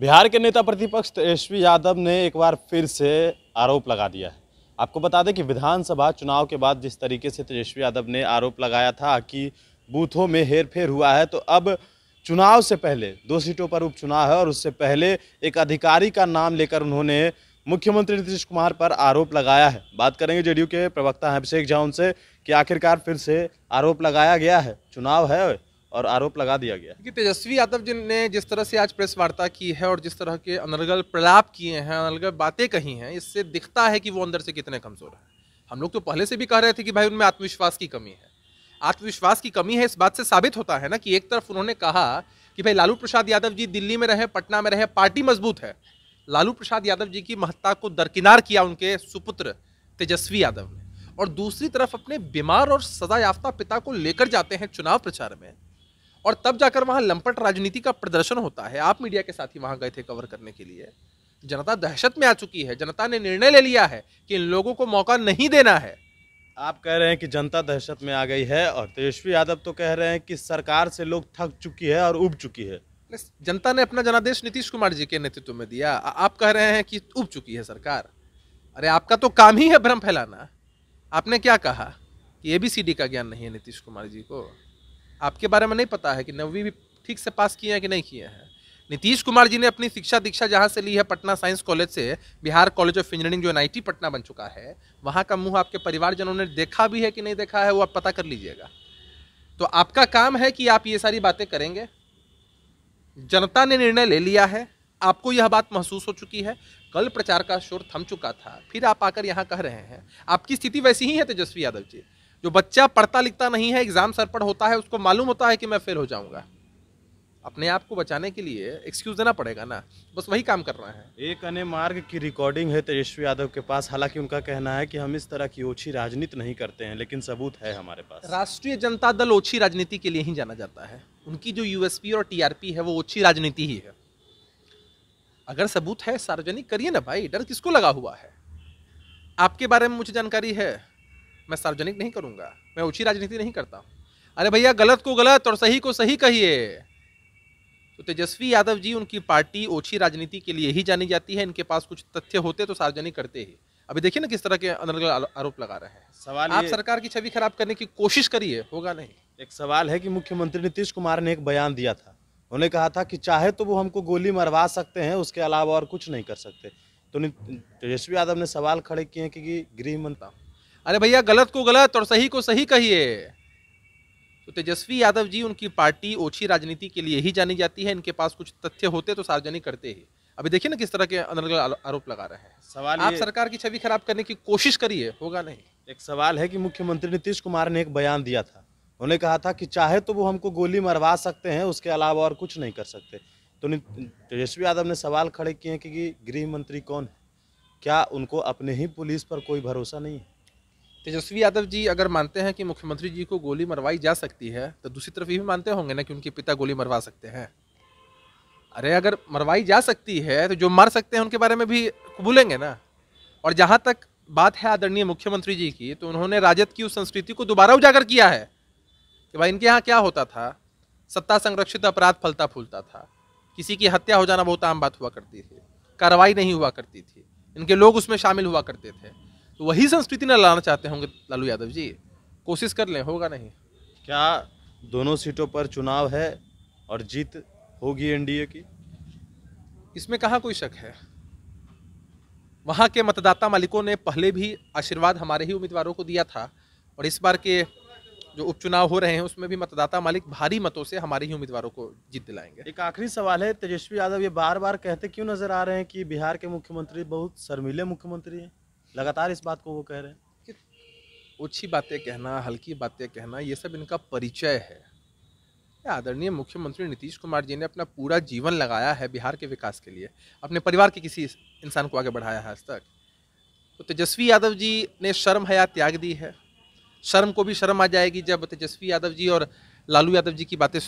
बिहार के नेता प्रतिपक्ष तेजस्वी तो यादव ने एक बार फिर से आरोप लगा दिया है आपको बता दें कि विधानसभा चुनाव के बाद जिस तरीके से तेजस्वी तो यादव ने आरोप लगाया था कि बूथों में हेर फेर हुआ है तो अब चुनाव से पहले दो सीटों पर उपचुनाव है और उससे पहले एक अधिकारी का नाम लेकर उन्होंने मुख्यमंत्री नीतीश कुमार पर आरोप लगाया है बात करेंगे जेडीयू के प्रवक्ता अभिषेक झा उनसे कि आखिरकार फिर से आरोप लगाया गया है चुनाव है और आरोप लगा दिया गया क्योंकि तेजस्वी यादव जी ने जिस तरह से आज प्रेस वार्ता की है और जिस तरह के अनर्गल प्रलाप किए हैं अनर्गल बातें कही हैं इससे दिखता है कि वो अंदर से कितने कमज़ोर हैं हम लोग तो पहले से भी कह रहे थे कि भाई उनमें आत्मविश्वास की कमी है आत्मविश्वास की कमी है इस बात से साबित होता है ना कि एक तरफ उन्होंने कहा कि भाई लालू प्रसाद यादव जी दिल्ली में रहे पटना में रहे पार्टी मजबूत है लालू प्रसाद यादव जी की महत्ता को दरकिनार किया उनके सुपुत्र तेजस्वी यादव ने और दूसरी तरफ अपने बीमार और सजा याफ्ता पिता को लेकर जाते हैं चुनाव प्रचार में और तब जाकर वहाँ लंपट राजनीति का प्रदर्शन होता है आप मीडिया के साथ ही वहाँ गए थे कवर करने के लिए जनता दहशत में आ चुकी है जनता ने निर्णय ले लिया है कि इन लोगों को मौका नहीं देना है आप कह रहे हैं कि जनता दहशत में आ गई है और तेजस्वी यादव तो कह रहे हैं कि सरकार से लोग थक चुकी है और उब चुकी है जनता ने अपना जनादेश नीतीश कुमार जी के नेतृत्व में दिया आप कह रहे हैं कि उब चुकी है सरकार अरे आपका तो काम ही है भ्रम फैलाना आपने क्या कहा कि ए बी सी डी का ज्ञान नहीं है नीतीश कुमार जी को आपके बारे में नहीं पता है कि नवी भी ठीक से पास किए हैं कि नहीं किए हैं नीतीश कुमार जी ने अपनी शिक्षा दीक्षा जहाँ से ली है पटना साइंस कॉलेज से बिहार कॉलेज ऑफ इंजीनियरिंग जो एन पटना बन चुका है वहाँ का मुँह आपके परिवारजनों ने देखा भी है कि नहीं देखा है वो आप पता कर लीजिएगा तो आपका काम है कि आप ये सारी बातें करेंगे जनता ने निर्णय ले लिया है आपको यह बात महसूस हो चुकी है कल प्रचार का शोर थम चुका था फिर आप आकर यहाँ कह रहे हैं आपकी स्थिति वैसी ही है तेजस्वी यादव जी जो बच्चा पढ़ता लिखता नहीं है एग्जाम सर पर होता है उसको मालूम होता है कि मैं फेल हो जाऊंगा अपने आप को बचाने के लिए एक्सक्यूज देना पड़ेगा ना बस वही काम कर रहा है एक अन्य मार्ग की रिकॉर्डिंग है तेजस्वी यादव के पास हालांकि उनका कहना है कि हम इस तरह की ओछी राजनीति नहीं करते हैं लेकिन सबूत है हमारे पास राष्ट्रीय जनता दल ओछी राजनीति के लिए ही जाना जाता है उनकी जो यूएसपी और टीआरपी है वो ओछी राजनीति ही है अगर सबूत है सार्वजनिक करिए ना भाई डर किसको लगा हुआ है आपके बारे में मुझे जानकारी है मैं सार्वजनिक नहीं करूंगा मैं ऊंची राजनीति नहीं करता हूं अरे भैया गलत को गलत और सही को सही कहिए तो तेजस्वी यादव जी उनकी पार्टी ओछी राजनीति के लिए ही जानी जाती है इनके पास कुछ तथ्य होते तो सार्वजनिक करते ही अभी देखिए ना किस तरह के अलग आरोप लगा रहे हैं सवाल आप सरकार की छवि खराब करने की कोशिश करिए होगा नहीं एक सवाल है कि मुख्यमंत्री नीतीश कुमार ने एक बयान दिया था उन्होंने कहा था कि चाहे तो वो हमको गोली मरवा सकते हैं उसके अलावा और कुछ नहीं कर सकते तो तेजस्वी यादव ने सवाल खड़े किए कि गृह मंत्री अरे भैया गलत को गलत और सही को सही कहिए तो तेजस्वी यादव जी उनकी पार्टी ओछी राजनीति के लिए ही जानी जाती है इनके पास कुछ तथ्य होते तो सार्वजनिक करते ही अभी देखिए ना किस तरह के अलग अलग आरोप लगा रहे हैं सवाल आप सरकार की छवि खराब करने की कोशिश करिए होगा नहीं एक सवाल है कि मुख्यमंत्री नीतीश कुमार ने एक बयान दिया था उन्होंने कहा था कि चाहे तो वो हमको गोली मरवा सकते हैं उसके अलावा और कुछ नहीं कर सकते तो तेजस्वी यादव ने सवाल खड़े किए हैं कि गृह मंत्री कौन है क्या उनको अपने ही पुलिस पर कोई भरोसा नहीं है तेजस्वी यादव जी अगर मानते हैं कि मुख्यमंत्री जी को गोली मरवाई जा सकती है तो दूसरी तरफ ये भी मानते होंगे ना कि उनके पिता गोली मरवा सकते हैं अरे अगर मरवाई जा सकती है तो जो मर सकते हैं उनके बारे में भी कबूलेंगे ना और जहाँ तक बात है आदरणीय मुख्यमंत्री जी की तो उन्होंने राजद की उस संस्कृति को दोबारा उजागर किया है कि भाई इनके यहाँ क्या होता था सत्ता संरक्षित अपराध फलता फूलता था किसी की हत्या हो जाना बहुत आम बात हुआ करती थी कार्रवाई नहीं हुआ करती थी इनके लोग उसमें शामिल हुआ करते थे तो वही संस्कृति ना लाना चाहते होंगे लालू यादव जी कोशिश कर लें होगा नहीं क्या दोनों सीटों पर चुनाव है और जीत होगी एनडीए की इसमें कहाँ कोई शक है वहाँ के मतदाता मालिकों ने पहले भी आशीर्वाद हमारे ही उम्मीदवारों को दिया था और इस बार के जो उपचुनाव हो रहे हैं उसमें भी मतदाता मालिक भारी मतों से हमारे ही उम्मीदवारों को जीत दिलाएंगे एक आखिरी सवाल है तेजस्वी यादव ये बार बार कहते क्यों नजर आ रहे हैं कि बिहार के मुख्यमंत्री बहुत शर्मिले मुख्यमंत्री हैं लगातार इस बात को वो कह रहे हैं ऊँची बातें कहना हल्की बातें कहना ये सब इनका परिचय है आदरणीय मुख्यमंत्री नीतीश कुमार जी ने अपना पूरा जीवन लगाया है बिहार के विकास के लिए अपने परिवार के किसी इंसान को आगे बढ़ाया है आज तक तो तेजस्वी यादव जी ने शर्म हया त्याग दी है शर्म को भी शर्म आ जाएगी जब तेजस्वी यादव जी और लालू यादव जी की बातें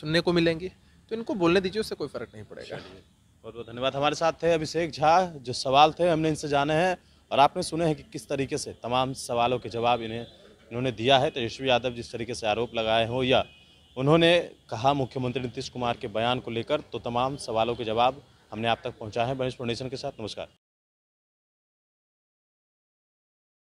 सुनने को मिलेंगी तो इनको बोलने दीजिए उससे कोई फर्क नहीं पड़ेगा बहुत बहुत धन्यवाद हमारे साथ थे अभिषेक झा जो सवाल थे हमने इनसे जाने हैं और आपने सुने हैं कि किस तरीके से तमाम सवालों के जवाब इन्हें इन्होंने दिया है तेजस्वी तो यादव जिस तरीके से आरोप लगाए हों या उन्होंने कहा मुख्यमंत्री नीतीश कुमार के बयान को लेकर तो तमाम सवालों के जवाब हमने आप तक पहुँचा है बनीश फाउंडेशन के साथ नमस्कार